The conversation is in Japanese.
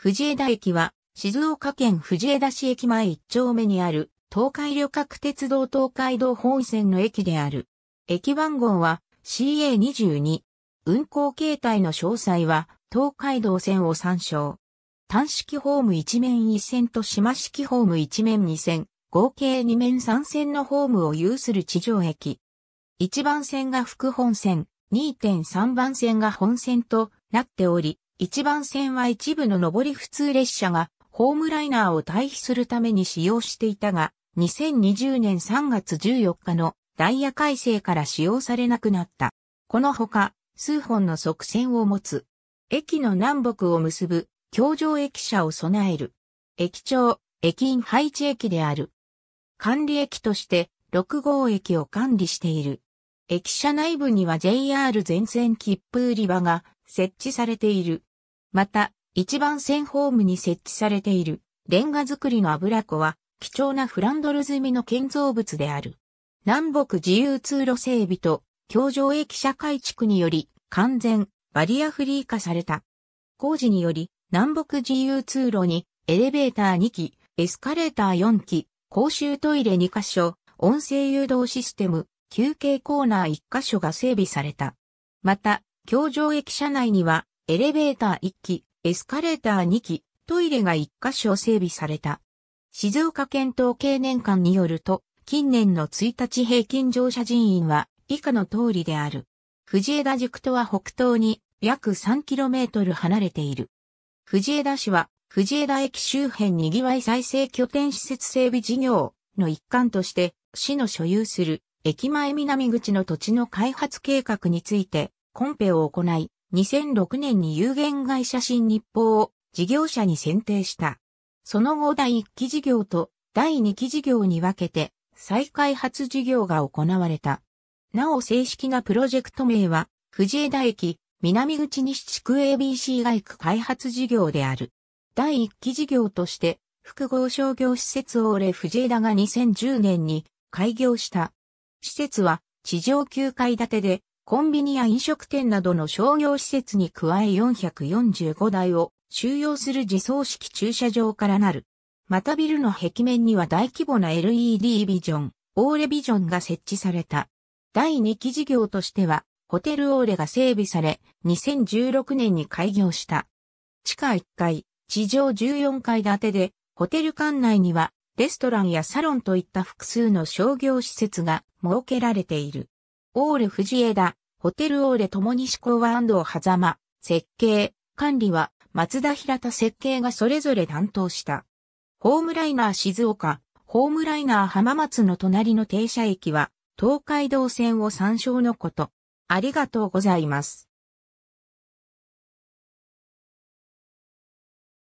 藤枝駅は、静岡県藤枝市駅前一丁目にある、東海旅客鉄道東海道本線の駅である。駅番号は CA22。運行形態の詳細は、東海道線を参照。単式ホーム一面一線と島式ホーム一面二線、合計二面三線のホームを有する地上駅。一番線が副本線、2.3番線が本線となっており、一番線は一部の上り普通列車がホームライナーを退避するために使用していたが、2020年3月14日のダイヤ改正から使用されなくなった。このほか、数本の側線を持つ。駅の南北を結ぶ、橋上駅舎を備える。駅長、駅員配置駅である。管理駅として、6号駅を管理している。駅舎内部には JR 全線切符売り場が設置されている。また、一番線ホームに設置されているレンガ造りの油庫は貴重なフランドル済みの建造物である。南北自由通路整備と橋上駅舎改築により完全バリアフリー化された。工事により南北自由通路にエレベーター2機、エスカレーター4機、公衆トイレ2カ所、音声誘導システム、休憩コーナー1カ所が整備された。また、橋上駅舎内にはエレベーター1機、エスカレーター2機、トイレが1箇所整備された。静岡県統計年間によると、近年の1日平均乗車人員は以下の通りである。藤枝塾とは北東に約 3km 離れている。藤枝市は藤枝駅周辺にぎわい再生拠点施設整備事業の一環として市の所有する駅前南口の土地の開発計画についてコンペを行い2006年に有限会社新日報を事業者に選定した。その後第1期事業と第2期事業に分けて再開発事業が行われた。なお正式なプロジェクト名は、藤枝駅、南口西地区 ABC 外区開発事業である。第1期事業として、複合商業施設オーレ藤枝が2010年に開業した。施設は地上9階建てでコンビニや飲食店などの商業施設に加え445台を収容する自走式駐車場からなる。またビルの壁面には大規模な LED ビジョン、オーレビジョンが設置された。第2期事業としては、ホテルオーレが整備され、2016年に開業した。地下1階、地上14階建てで、ホテル館内には、レストランやサロンといった複数の商業施設が設けられている。オール藤枝、ホテルオーレ共に志向は安藤狭間、設計、管理は松田平田設計がそれぞれ担当した。ホームライナー静岡、ホームライナー浜松の隣の停車駅は東海道線を参照のこと。ありがとうございます。